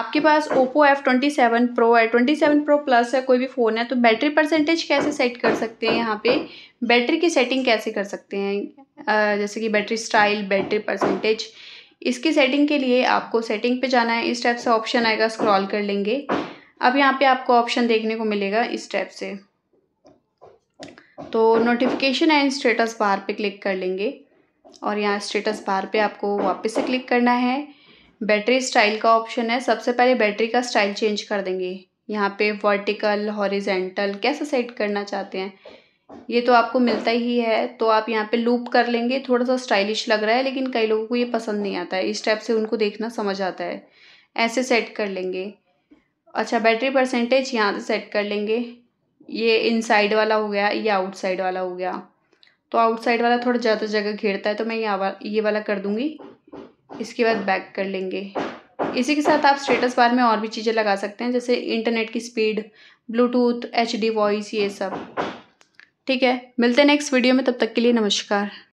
आपके पास Oppo F twenty seven pro है ट्वेंटी सेवन प्रो प्लस है कोई भी फ़ोन है तो बैटरी परसेंटेज कैसे सेट कर सकते हैं यहाँ पे बैटरी की सेटिंग कैसे कर सकते हैं जैसे कि बैटरी स्टाइल बैटरी परसेंटेज इसकी सेटिंग के लिए आपको सेटिंग पे जाना है इस टाइप से ऑप्शन आएगा स्क्रॉल कर लेंगे अब यहाँ पे आपको ऑप्शन देखने को मिलेगा इस टाइप से तो नोटिफिकेशन एंड स्टेटस बार पे क्लिक कर लेंगे और यहाँ स्टेटस बार पे आपको वापस से क्लिक करना है बैटरी स्टाइल का ऑप्शन है सबसे पहले बैटरी का स्टाइल चेंज कर देंगे यहाँ पे वर्टिकल हॉरिजेंटल कैसा सेट करना चाहते हैं ये तो आपको मिलता ही है तो आप यहाँ पे लूप कर लेंगे थोड़ा सा स्टाइलिश लग रहा है लेकिन कई लोगों को ये पसंद नहीं आता है इस टाइप से उनको देखना समझ आता है ऐसे सेट कर लेंगे अच्छा बैटरी परसेंटेज यहाँ से सेट कर लेंगे ये इनसाइड वाला हो गया ये आउटसाइड वाला हो गया तो आउटसाइड वाला थोड़ा ज़्यादा जगह घेरता है तो मैं यहाँ ये वाला कर दूँगी इसके बाद बैक कर लेंगे इसी के साथ आप स्टेटस बार में और भी चीज़ें लगा सकते हैं जैसे इंटरनेट की speed Bluetooth H D voice ये सब ठीक है मिलते हैं नेक्स्ट वीडियो में तब तक के लिए नमस्कार